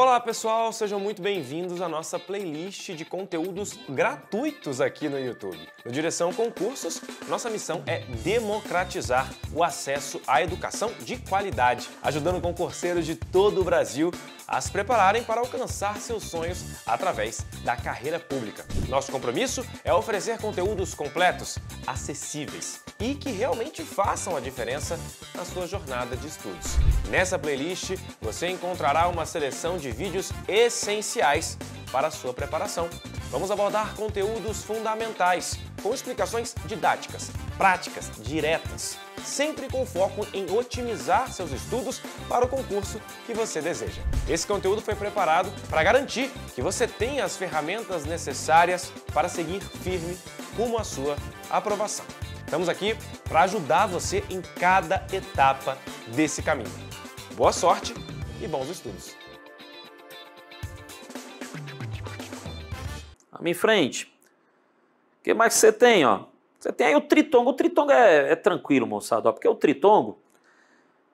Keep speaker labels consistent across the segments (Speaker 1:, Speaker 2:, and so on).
Speaker 1: Olá pessoal, sejam muito bem-vindos à nossa playlist de conteúdos gratuitos aqui no YouTube. No Direção Concursos, nossa missão é democratizar o acesso à educação de qualidade, ajudando concurseiros de todo o Brasil a se prepararem para alcançar seus sonhos através da carreira pública. Nosso compromisso é oferecer conteúdos completos, acessíveis e que realmente façam a diferença na sua jornada de estudos. Nessa playlist, você encontrará uma seleção de de vídeos essenciais para a sua preparação. Vamos abordar conteúdos fundamentais, com explicações didáticas, práticas, diretas, sempre com foco em otimizar seus estudos para o concurso que você deseja. Esse conteúdo foi preparado para garantir que você tenha as ferramentas necessárias para seguir firme rumo à sua aprovação. Estamos aqui para ajudar você em cada etapa desse caminho. Boa sorte e bons estudos! minha frente.
Speaker 2: O que mais você tem, ó? Você tem aí o tritongo. O tritongo é, é tranquilo, moçada, ó, porque o tritongo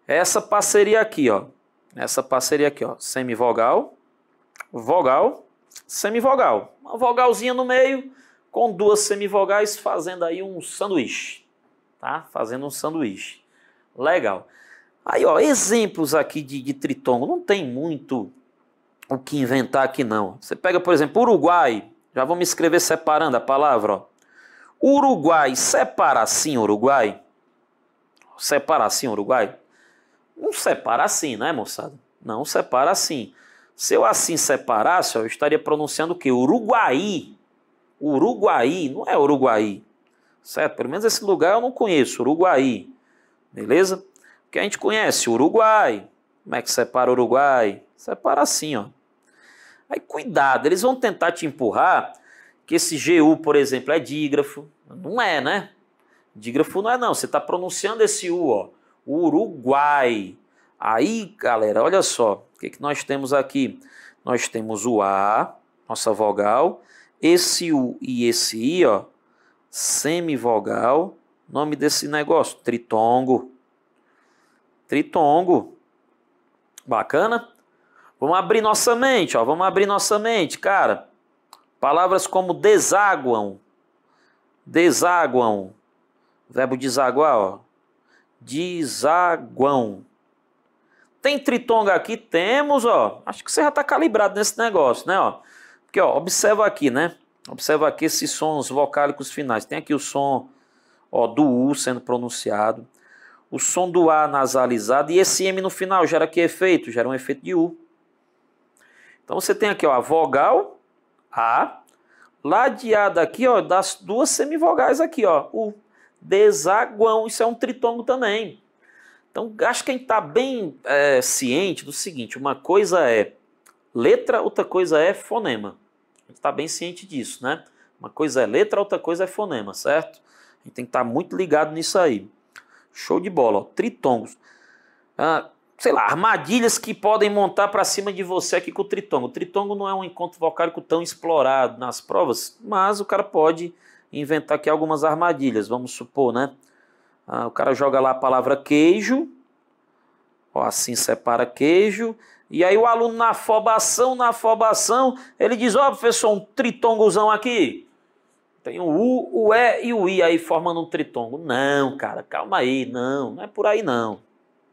Speaker 2: é essa parceria aqui, ó. É essa parceria aqui, ó. Semivogal, vogal, semivogal. Uma vogalzinha no meio com duas semivogais fazendo aí um sanduíche, tá? Fazendo um sanduíche. Legal. Aí, ó, exemplos aqui de, de tritongo. Não tem muito o que inventar aqui, não. Você pega, por exemplo, Uruguai, já vamos escrever separando a palavra. Ó. Uruguai, separa assim Uruguai? Separa assim Uruguai? Não separa assim, né, moçada? Não separa assim. Se eu assim separasse, ó, eu estaria pronunciando o quê? Uruguai. Uruguai, não é Uruguai. Certo? Pelo menos esse lugar eu não conheço, Uruguai. Beleza? Porque a gente conhece Uruguai. Como é que separa Uruguai? Separa assim, ó. Aí cuidado, eles vão tentar te empurrar que esse GU, por exemplo, é dígrafo. Não é, né? Dígrafo não é não, você está pronunciando esse U, ó. Uruguai. Aí, galera, olha só, o que, é que nós temos aqui? Nós temos o A, nossa vogal, esse U e esse I, ó, semivogal, nome desse negócio, tritongo. Tritongo. Bacana? Vamos abrir nossa mente, ó, vamos abrir nossa mente, cara. Palavras como desaguam, desaguam, verbo desaguar, ó. desaguam. Tem tritonga aqui? Temos, ó. Acho que você já está calibrado nesse negócio, né? Ó. Porque, ó, observa aqui, né? Observa aqui esses sons vocálicos finais. Tem aqui o som ó, do U sendo pronunciado, o som do A nasalizado e esse M no final gera que efeito? Gera um efeito de U. Então você tem aqui ó, a vogal A, ladeada aqui ó, das duas semivogais aqui, ó, o desaguão, isso é um tritongo também. Então acho que a gente está bem é, ciente do seguinte, uma coisa é letra, outra coisa é fonema. A gente está bem ciente disso, né? Uma coisa é letra, outra coisa é fonema, certo? A gente tem que estar tá muito ligado nisso aí. Show de bola, ó, tritongos. Ah, sei lá, armadilhas que podem montar para cima de você aqui com o tritongo. O tritongo não é um encontro vocálico tão explorado nas provas, mas o cara pode inventar aqui algumas armadilhas, vamos supor, né? Ah, o cara joga lá a palavra queijo, ó, assim separa queijo, e aí o aluno na afobação, na afobação, ele diz, ó oh, professor, um tritongozão aqui, tem o U, o E e o I aí formando um tritongo. Não, cara, calma aí, não, não é por aí não.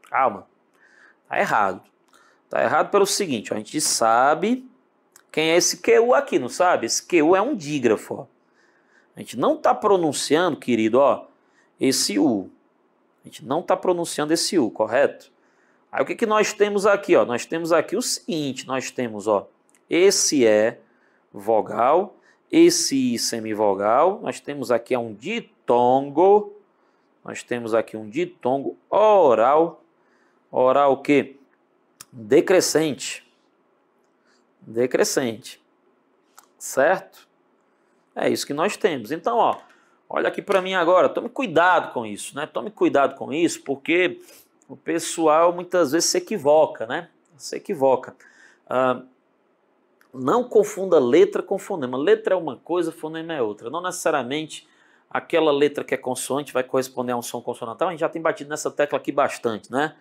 Speaker 2: Calma. Está errado. Está errado pelo seguinte, ó, a gente sabe quem é esse QU aqui, não sabe? Esse QU é um dígrafo. Ó. A gente não está pronunciando, querido, ó, esse U. A gente não está pronunciando esse U, correto? Aí o que, que nós temos aqui? Ó? Nós temos aqui o seguinte, nós temos ó, esse é vogal, esse I semivogal, nós temos aqui é um ditongo, nós temos aqui um ditongo oral oral o que? Decrescente. Decrescente. Certo? É isso que nós temos. Então, ó, olha aqui para mim agora, tome cuidado com isso, né? Tome cuidado com isso, porque o pessoal muitas vezes se equivoca, né? Se equivoca. Ah, não confunda letra com fonema. Letra é uma coisa, fonema é outra. Não necessariamente aquela letra que é consoante vai corresponder a um som consonantal. A gente já tem batido nessa tecla aqui bastante, né?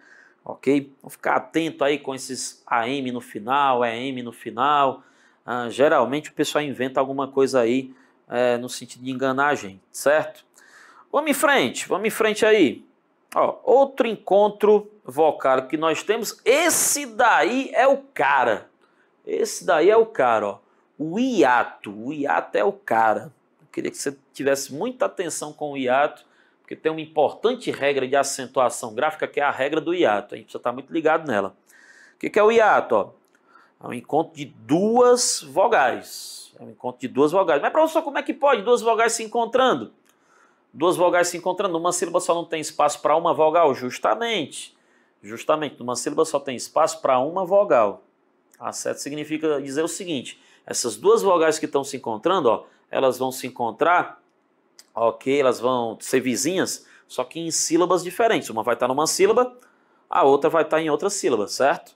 Speaker 2: ok? Vou ficar atento aí com esses AM no final, EM no final. Ah, geralmente o pessoal inventa alguma coisa aí é, no sentido de enganar a gente, certo? Vamos em frente, vamos em frente aí. Ó, outro encontro vocal que nós temos, esse daí é o cara. Esse daí é o cara, ó. O hiato, o hiato é o cara. Eu queria que você tivesse muita atenção com o hiato, porque tem uma importante regra de acentuação gráfica que é a regra do hiato. A gente precisa estar muito ligado nela. O que é o hiato? Ó? É um encontro de duas vogais. É um encontro de duas vogais. Mas, professor, como é que pode duas vogais se encontrando? Duas vogais se encontrando. Numa sílaba só não tem espaço para uma vogal? Justamente. Justamente. Numa sílaba só tem espaço para uma vogal. Acerto ah, significa dizer o seguinte: essas duas vogais que estão se encontrando, ó, elas vão se encontrar ok? Elas vão ser vizinhas, só que em sílabas diferentes. Uma vai estar numa sílaba, a outra vai estar em outra sílaba, certo?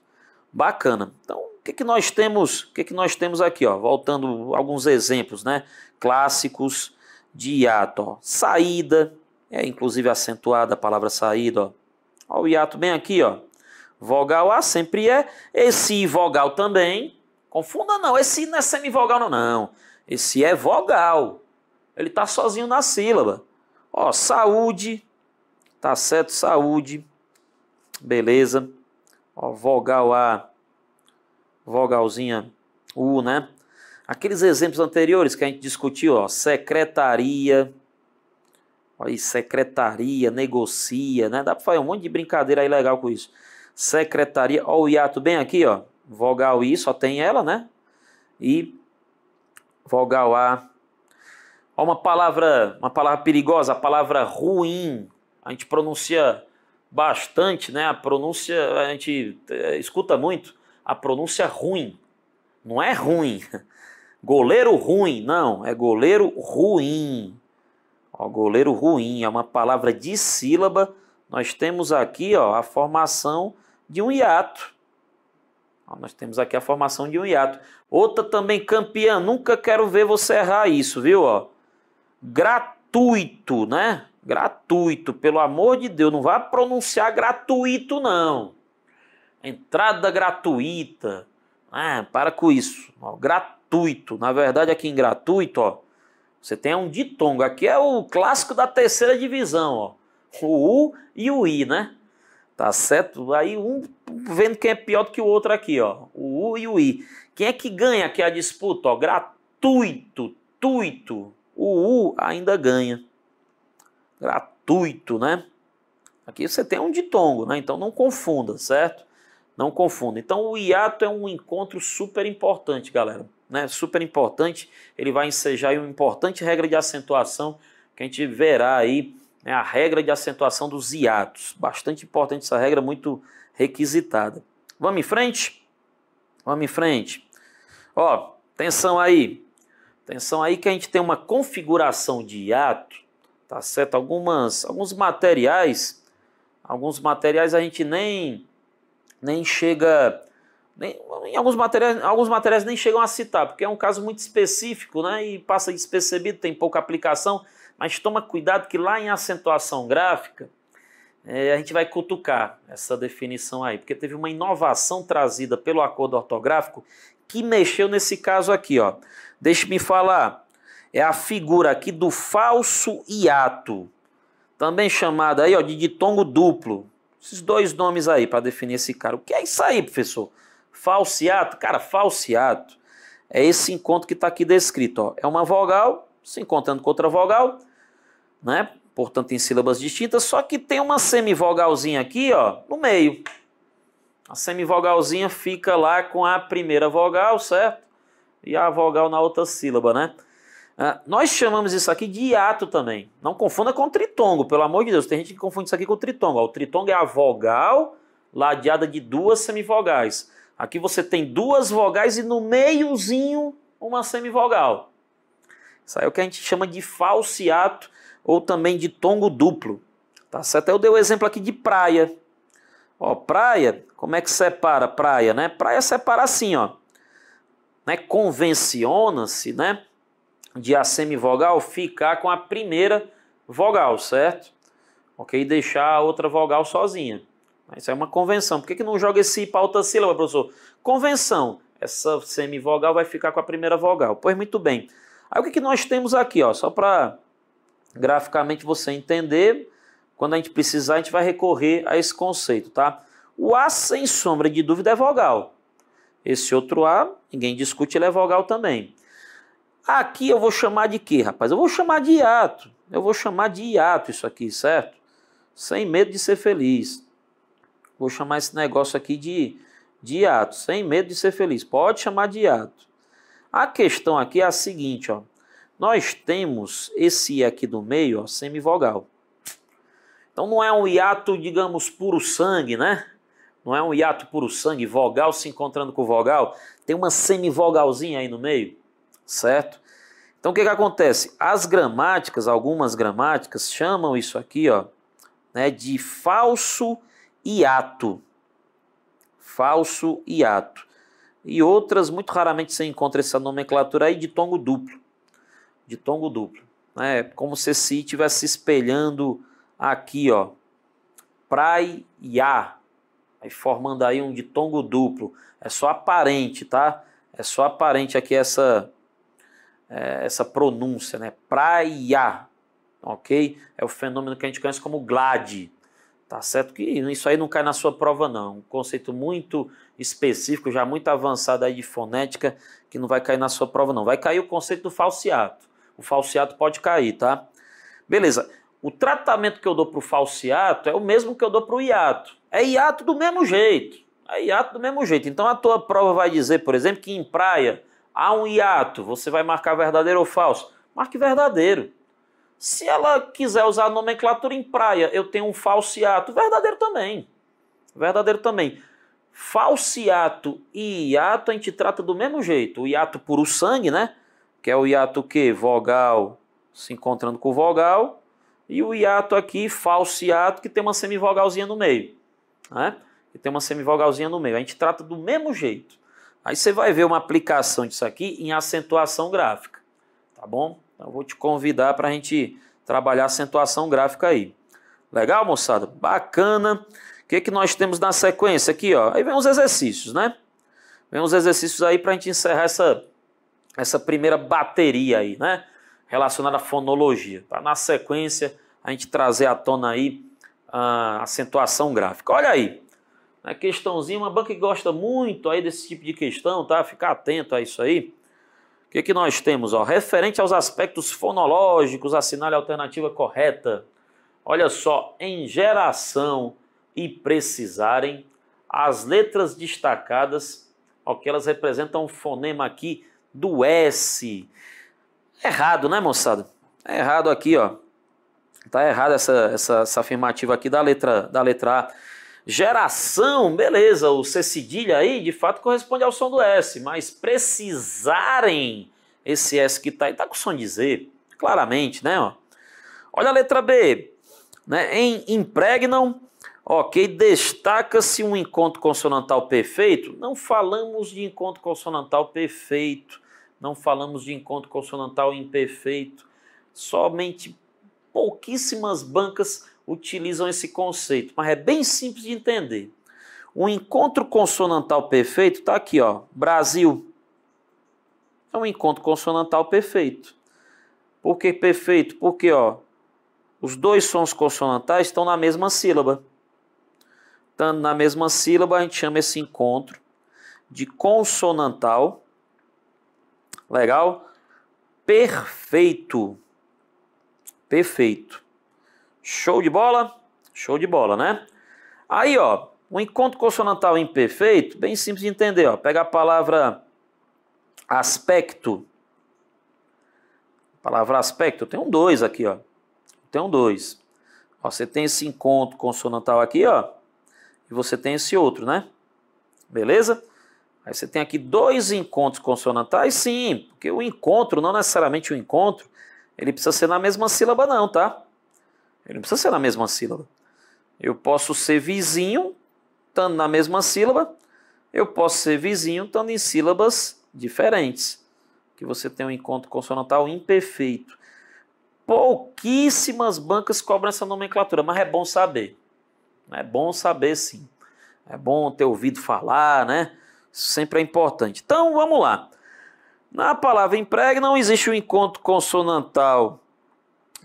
Speaker 2: Bacana. Então, o que, que nós temos? O que, que nós temos aqui? Ó? Voltando alguns exemplos, né? Clássicos de hiato. Ó. Saída, é inclusive acentuada a palavra saída. Ó. ó o hiato bem aqui, ó. Vogal A sempre é. Esse vogal também. Confunda não. Esse não é semivogal, não, não. Esse é vogal. Ele está sozinho na sílaba. Ó, saúde, tá certo? Saúde, beleza. Ó, vogal A, vogalzinha U, né? Aqueles exemplos anteriores que a gente discutiu, ó, secretaria, aí secretaria, negocia, né? Dá para fazer um monte de brincadeira aí legal com isso. Secretaria, ó o hiato bem aqui, ó, vogal I, só tem ela, né? E vogal A, Ó, uma palavra, uma palavra perigosa, a palavra ruim. A gente pronuncia bastante, né? A pronúncia, a gente eh, escuta muito a pronúncia ruim. Não é ruim. Goleiro ruim, não, é goleiro ruim. Ó, goleiro ruim é uma palavra de sílaba. Nós temos aqui, ó, a formação de um hiato. nós temos aqui a formação de um hiato. Outra também campeã, nunca quero ver você errar isso, viu, ó? gratuito, né? Gratuito, pelo amor de Deus, não vá pronunciar gratuito, não. Entrada gratuita. Ah, para com isso. Ó, gratuito. Na verdade, aqui em gratuito, ó, você tem um ditongo. Aqui é o clássico da terceira divisão, ó. O U e o I, né? Tá certo? Aí um vendo quem é pior do que o outro aqui, ó. O U e o I. Quem é que ganha aqui a disputa? Ó, gratuito, tuito o U ainda ganha. Gratuito, né? Aqui você tem um ditongo, né? Então não confunda, certo? Não confunda. Então o hiato é um encontro super importante, galera. Né? Super importante. Ele vai ensejar aí uma importante regra de acentuação que a gente verá aí né? a regra de acentuação dos hiatos. Bastante importante essa regra, muito requisitada. Vamos em frente? Vamos em frente. Ó, atenção aí. Atenção aí que a gente tem uma configuração de hiato, tá certo? Algumas, alguns materiais, alguns materiais a gente nem, nem chega, nem, em alguns materiais, alguns materiais nem chegam a citar, porque é um caso muito específico, né? E passa despercebido, tem pouca aplicação, mas toma cuidado que lá em acentuação gráfica é, a gente vai cutucar essa definição aí, porque teve uma inovação trazida pelo acordo ortográfico que mexeu nesse caso aqui, ó. Deixe-me falar. É a figura aqui do falso hiato, também chamada aí, ó, de ditongo duplo. Esses dois nomes aí para definir esse cara. O que é isso aí, professor? Falso iato, Cara, Falso iato é esse encontro que está aqui descrito. Ó. É uma vogal se encontrando com outra vogal, né? portanto em sílabas distintas, só que tem uma semivogalzinha aqui ó, no meio. A semivogalzinha fica lá com a primeira vogal, certo? E a vogal na outra sílaba, né? Ah, nós chamamos isso aqui de hiato também. Não confunda com tritongo, pelo amor de Deus. Tem gente que confunde isso aqui com tritongo. O tritongo é a vogal ladeada de duas semivogais. Aqui você tem duas vogais e no meiozinho uma semivogal. Isso aí é o que a gente chama de hiato ou também de tongo duplo. Tá certo? Eu dei o exemplo aqui de praia. Ó, praia, como é que separa praia, né? Praia separa assim, ó. Né? Convenciona-se, né? De a semivogal ficar com a primeira vogal, certo? Ok? E deixar a outra vogal sozinha. Isso é uma convenção. Por que, que não joga esse pauta sílaba, professor? Convenção. Essa semivogal vai ficar com a primeira vogal. Pois muito bem. Aí o que, que nós temos aqui, ó? Só para graficamente você entender, quando a gente precisar, a gente vai recorrer a esse conceito, tá? O A, sem sombra de dúvida, é vogal. Esse outro A, ninguém discute, ele é vogal também. Aqui eu vou chamar de quê, rapaz? Eu vou chamar de hiato. Eu vou chamar de hiato isso aqui, certo? Sem medo de ser feliz. Vou chamar esse negócio aqui de, de hiato, sem medo de ser feliz. Pode chamar de hiato. A questão aqui é a seguinte, ó. Nós temos esse I aqui do meio, ó, semivogal. Então não é um hiato, digamos, puro sangue, né? Não é um hiato puro sangue, vogal se encontrando com vogal. Tem uma semivogalzinha aí no meio, certo? Então o que, que acontece? As gramáticas, algumas gramáticas, chamam isso aqui ó, né, de falso hiato. Falso hiato. E outras, muito raramente você encontra essa nomenclatura aí de tongo duplo. De tongo duplo. Né? É né? como se esse i estivesse espelhando aqui, ó, praia, aí formando aí um ditongo duplo. É só aparente, tá? É só aparente aqui essa é, essa pronúncia, né? Praia, ok? É o fenômeno que a gente conhece como glade. Tá certo que isso aí não cai na sua prova, não. Um conceito muito específico, já muito avançado aí de fonética, que não vai cair na sua prova, não. Vai cair o conceito do falseato. O falseato pode cair, tá? Beleza. O tratamento que eu dou para o falseato é o mesmo que eu dou para o hiato. É hiato do mesmo jeito. É hiato do mesmo jeito. Então a tua prova vai dizer, por exemplo, que em praia há um hiato. Você vai marcar verdadeiro ou falso? Marque verdadeiro. Se ela quiser usar a nomenclatura em praia, eu tenho um falseato. Verdadeiro também. Verdadeiro também. Falseato e hiato a gente trata do mesmo jeito. O hiato puro sangue, né? Que é o hiato que vogal se encontrando com vogal e o hiato aqui, falso hiato, que tem uma semivogalzinha no meio. Né? Que tem uma semivogalzinha no meio. A gente trata do mesmo jeito. Aí você vai ver uma aplicação disso aqui em acentuação gráfica. Tá bom? Então eu vou te convidar para a gente trabalhar acentuação gráfica aí. Legal, moçada? Bacana. O que, que nós temos na sequência aqui? Ó? Aí vem os exercícios, né? Vem uns exercícios aí para a gente encerrar essa, essa primeira bateria aí, né? relacionada à fonologia. Para tá? Na sequência, a gente trazer à tona aí a acentuação gráfica. Olha aí, na né, questãozinha, uma banca que gosta muito aí desse tipo de questão, tá? Ficar atento a isso aí. O que, que nós temos? Ó? Referente aos aspectos fonológicos, assinale a alternativa correta. Olha só, em geração e precisarem, as letras destacadas, ó, que elas representam o fonema aqui do S. Errado, né, moçada? É errado aqui, ó. Tá errada essa, essa, essa, afirmativa aqui da letra, da letra A. Geração, beleza, o C cedilha aí de fato corresponde ao som do S, mas precisarem esse S que tá aí, tá com som de Z, claramente, né? Ó. Olha a letra B, né? Em impregnam, ok, destaca-se um encontro consonantal perfeito. Não falamos de encontro consonantal perfeito, não falamos de encontro consonantal imperfeito. Somente pouquíssimas bancas utilizam esse conceito, mas é bem simples de entender. O encontro consonantal perfeito está aqui, ó. Brasil é um encontro consonantal perfeito. Por que perfeito? Porque ó, os dois sons consonantais estão na mesma sílaba. Estando na mesma sílaba, a gente chama esse encontro de consonantal Legal? Perfeito. Perfeito. Show de bola? Show de bola, né? Aí, ó, o encontro consonantal imperfeito, bem simples de entender, ó. Pega a palavra aspecto. A palavra aspecto, tem um dois aqui, ó. Tem um dois. Você tem esse encontro consonantal aqui, ó. E você tem esse outro, né? Beleza? Aí você tem aqui dois encontros consonantais, sim, porque o encontro, não necessariamente o encontro, ele precisa ser na mesma sílaba não, tá? Ele não precisa ser na mesma sílaba. Eu posso ser vizinho, estando na mesma sílaba, eu posso ser vizinho, estando em sílabas diferentes. Que você tem um encontro consonantal imperfeito. Pouquíssimas bancas cobram essa nomenclatura, mas é bom saber. É bom saber, sim. É bom ter ouvido falar, né? Isso sempre é importante. Então, vamos lá. Na palavra emprega não existe um encontro consonantal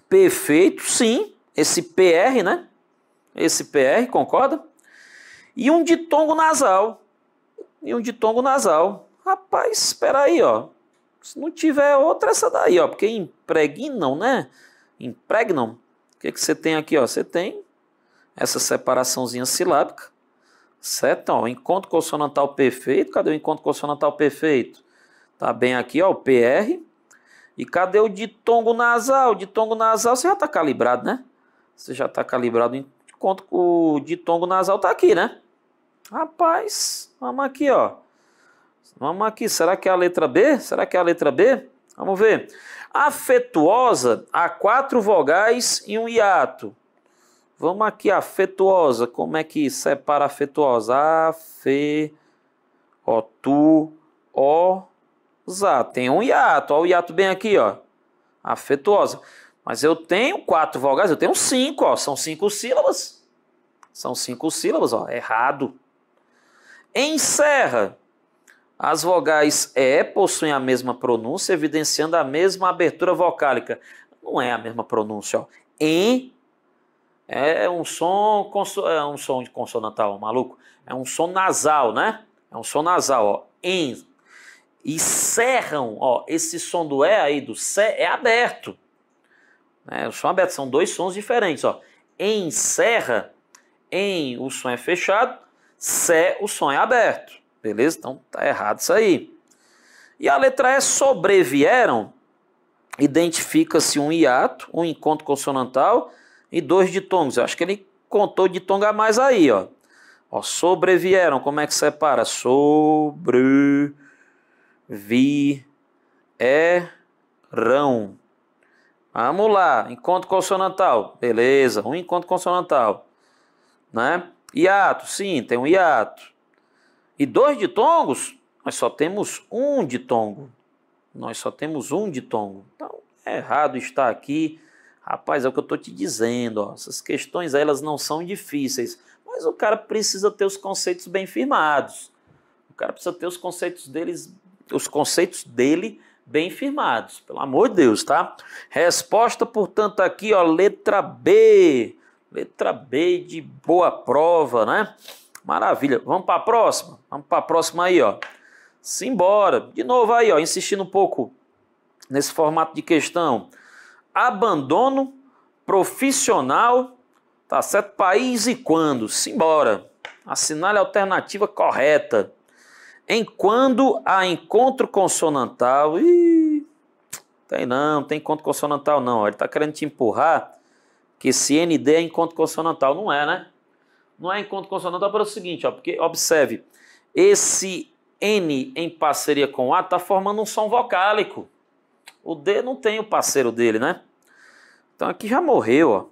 Speaker 2: perfeito, sim. Esse PR, né? Esse PR, concorda? E um ditongo nasal. E um ditongo nasal. Rapaz, espera aí, ó. Se não tiver outra, essa daí, ó. Porque impregnam, né? Impregnam. O que, que você tem aqui, ó? Você tem essa separaçãozinha silábica. Setão, encontro consonantal perfeito. Cadê o encontro consonantal perfeito? Tá bem aqui, ó, o PR. E cadê o ditongo nasal? O ditongo nasal você já está calibrado, né? Você já está calibrado. com o ditongo nasal está aqui, né? Rapaz, vamos aqui, ó. Vamos aqui. Será que é a letra B? Será que é a letra B? Vamos ver. Afetuosa há quatro vogais e um hiato. Vamos aqui, afetuosa. Como é que separa afetuosa? Afe, ó, tu, ó, za. Tem um hiato, ó, o hiato bem aqui, ó. Afetuosa. Mas eu tenho quatro vogais, eu tenho cinco, ó. São cinco sílabas. São cinco sílabas, ó. Errado. Encerra. As vogais E possuem a mesma pronúncia, evidenciando a mesma abertura vocálica. Não é a mesma pronúncia, ó. Em é um som, conso, é um som de consonantal, maluco. É um som nasal, né? É um som nasal, ó. Em. E serram, ó. Esse som do E aí, do C, é aberto. É, o som é aberto são dois sons diferentes, ó. Em serra, em o som é fechado, sé o som é aberto. Beleza? Então tá errado isso aí. E a letra E sobrevieram, identifica-se um hiato, um encontro consonantal e dois ditongos. Eu acho que ele contou ditongo a mais aí, ó. ó sobrevieram, como é que separa? Sobre vi erão. Vamos lá, encontro consonantal. Beleza, um encontro consonantal. Né? Hiato, sim, tem um hiato. E dois ditongos? Nós só temos um ditongo. Nós só temos um ditongo. Então, é errado estar aqui Rapaz, é o que eu estou te dizendo, ó, essas questões elas não são difíceis, mas o cara precisa ter os conceitos bem firmados. O cara precisa ter os conceitos deles, os conceitos dele bem firmados, pelo amor de Deus, tá? Resposta, portanto, aqui, ó, letra B. Letra B de boa prova, né? Maravilha. Vamos para a próxima? Vamos para a próxima aí, ó. Simbora. De novo aí, ó, insistindo um pouco nesse formato de questão abandono profissional, tá certo? País e quando? Simbora. Assinale a alternativa correta. Em quando há encontro consonantal. Ih, tem não, não tem encontro consonantal não. Ele está querendo te empurrar que esse ND é encontro consonantal. Não é, né? Não é encontro consonantal para é o seguinte, ó, porque observe, esse N em parceria com A está formando um som vocálico. O D não tem o parceiro dele, né? Então aqui já morreu, ó.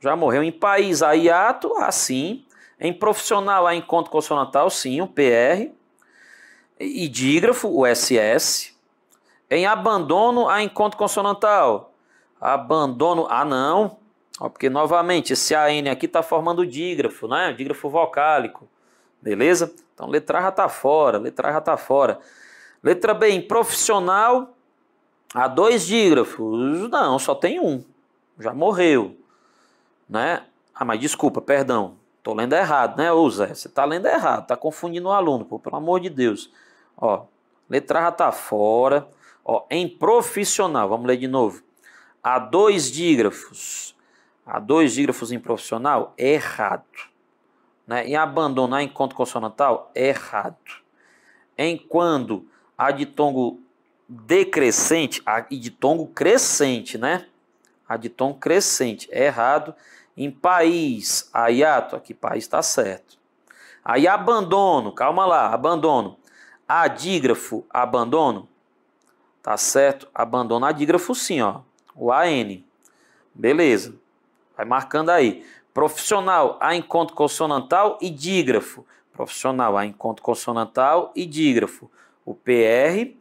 Speaker 2: Já morreu. Em país, há hiato, assim. Ah, em profissional, a encontro consonantal, sim, o PR. E dígrafo, o SS. Em abandono, a encontro consonantal. Abandono, ah não. Ó, porque, novamente, esse AN aqui está formando dígrafo, né? Dígrafo vocálico. Beleza? Então, letra A já está fora, letra A já está fora. Letra B, em profissional, Há dois dígrafos. Não, só tem um. Já morreu. Né? Ah, mas desculpa, perdão. Estou lendo errado, né, ô Zé? Você está lendo errado, está confundindo o aluno, pô, pelo amor de Deus. Ó, letra já está fora. Ó, em profissional, vamos ler de novo. Há dois dígrafos. Há dois dígrafos em profissional? Errado. Né? Em abandonar encontro consonantal? Errado. Em quando há ditongo decrescente, a ditongo crescente, né? A ditongo crescente, é errado. Em país, aiato, aqui país está certo. Aí abandono, calma lá, abandono. Adígrafo, abandono, tá certo? Abandono adígrafo sim, ó. O AN, beleza. Vai marcando aí. Profissional, a encontro consonantal e dígrafo. Profissional, a encontro consonantal e dígrafo. O PR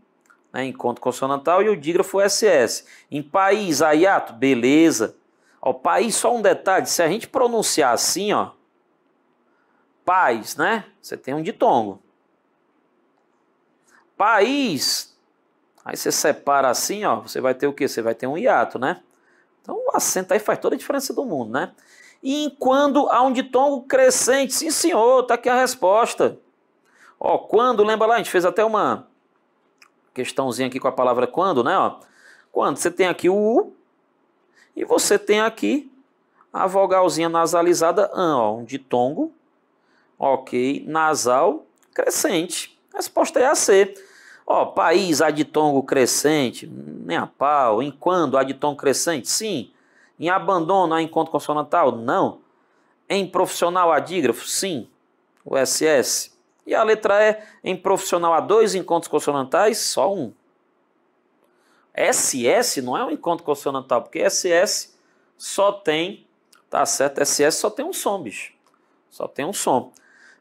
Speaker 2: né, encontro consonantal, e o dígrafo SS. Em país, aiato, beleza. Ó, país, só um detalhe, se a gente pronunciar assim, ó, paz, né? Você tem um ditongo. País, aí você separa assim, ó, você vai ter o quê? Você vai ter um hiato, né? Então o acento aí faz toda a diferença do mundo, né? E quando há um ditongo crescente, sim senhor, tá aqui a resposta. Ó, quando, lembra lá, a gente fez até uma questãozinha aqui com a palavra quando, né? Ó. Quando você tem aqui o U e você tem aqui a vogalzinha nasalizada an, ó, um ditongo, ok, nasal, crescente. A resposta é a C. Ó, país, aditongo crescente, nem a pau. Em quando, aditongo crescente? Sim. Em abandono, há encontro consonantal? Não. Em profissional, adígrafo? Sim. O SS. E a letra E, é, em profissional há dois encontros consonantais, só um. SS não é um encontro consonantal, porque SS só tem, tá certo? SS só tem um som, bicho. Só tem um som.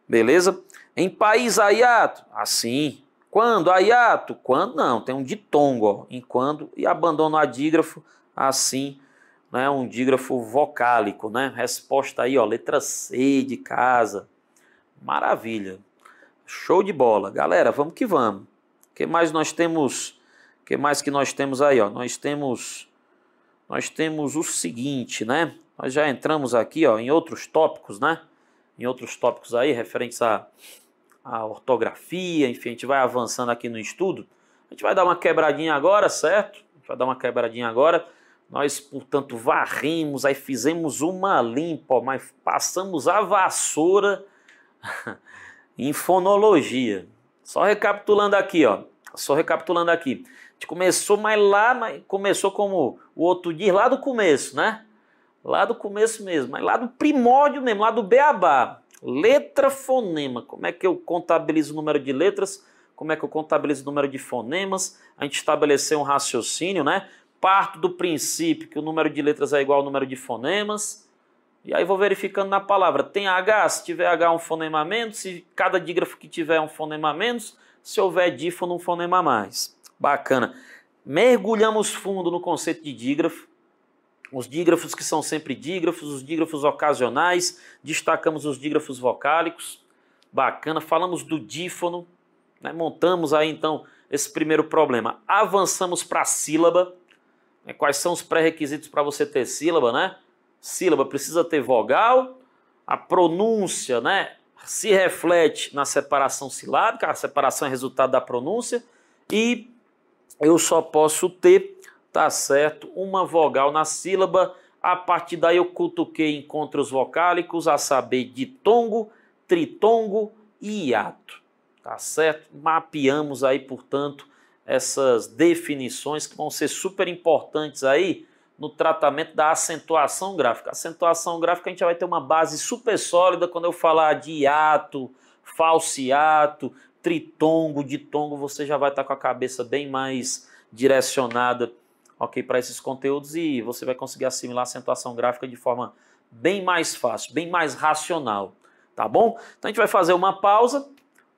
Speaker 2: Beleza? Em país aiato, assim. Ah, quando aiato? Quando não, tem um ditongo, ó, em quando e abandono adígrafo, assim, né? Um dígrafo vocálico, né? Resposta aí, ó, letra C de casa. Maravilha. Show de bola. Galera, vamos que vamos. O que mais nós temos? O que mais que nós temos aí, ó? Nós temos nós temos o seguinte, né? Nós já entramos aqui, ó, em outros tópicos, né? Em outros tópicos aí referentes à, à ortografia, enfim, a gente vai avançando aqui no estudo. A gente vai dar uma quebradinha agora, certo? A gente vai dar uma quebradinha agora. Nós, portanto, varrimos, aí fizemos uma limpa, ó, mas passamos a vassoura em fonologia. Só recapitulando aqui, ó. Só recapitulando aqui. A gente começou mais lá, mas começou como o outro diz, lá do começo, né? Lá do começo mesmo, mas lá do primórdio mesmo, lá do beabá. Letra, fonema. Como é que eu contabilizo o número de letras? Como é que eu contabilizo o número de fonemas? A gente estabeleceu um raciocínio, né? Parto do princípio que o número de letras é igual ao número de fonemas e aí vou verificando na palavra. Tem H, se tiver H um fonema menos, se cada dígrafo que tiver é um fonema menos, se houver dífono um fonema mais. Bacana. Mergulhamos fundo no conceito de dígrafo. Os dígrafos que são sempre dígrafos, os dígrafos ocasionais, destacamos os dígrafos vocálicos. Bacana, falamos do dífono, né? montamos aí então esse primeiro problema. Avançamos para a sílaba. Né? Quais são os pré-requisitos para você ter sílaba, né? sílaba precisa ter vogal, a pronúncia né, se reflete na separação silábica, a separação é resultado da pronúncia, e eu só posso ter, tá certo, uma vogal na sílaba. A partir daí eu cutuquei encontros vocálicos, a saber, ditongo, tritongo e hiato. Tá certo? Mapeamos aí, portanto, essas definições que vão ser super importantes aí no tratamento da acentuação gráfica. Acentuação gráfica a gente vai ter uma base super sólida quando eu falar de hiato, falseato, tritongo, ditongo, você já vai estar tá com a cabeça bem mais direcionada ok, para esses conteúdos e você vai conseguir assimilar a acentuação gráfica de forma bem mais fácil, bem mais racional, tá bom? Então a gente vai fazer uma pausa,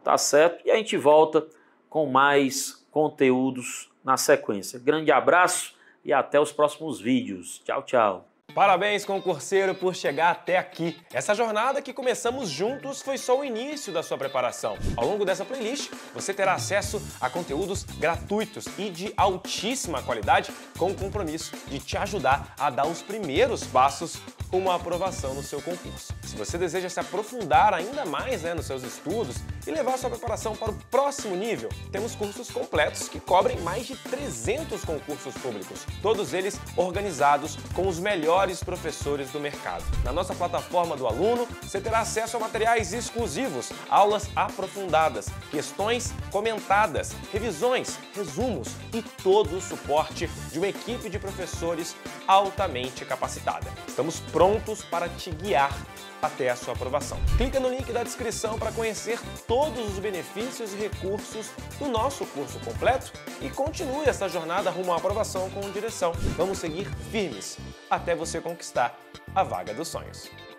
Speaker 2: tá certo? E a gente volta com mais conteúdos na sequência. Grande abraço e até os próximos vídeos. Tchau, tchau.
Speaker 1: Parabéns, concurseiro, por chegar até aqui. Essa jornada que começamos juntos foi só o início da sua preparação. Ao longo dessa playlist, você terá acesso a conteúdos gratuitos e de altíssima qualidade, com o compromisso de te ajudar a dar os primeiros passos para uma aprovação no seu concurso. Se você deseja se aprofundar ainda mais né, nos seus estudos e levar sua preparação para o próximo nível, temos cursos completos que cobrem mais de 300 concursos públicos, todos eles organizados com os melhores melhores professores do mercado. Na nossa plataforma do aluno, você terá acesso a materiais exclusivos, aulas aprofundadas, questões comentadas, revisões, resumos e todo o suporte de uma equipe de professores altamente capacitada. Estamos prontos para te guiar até a sua aprovação. Clica no link da descrição para conhecer todos os benefícios e recursos do nosso curso completo e continue essa jornada rumo à aprovação com direção. Vamos seguir firmes até você conquistar a vaga dos sonhos.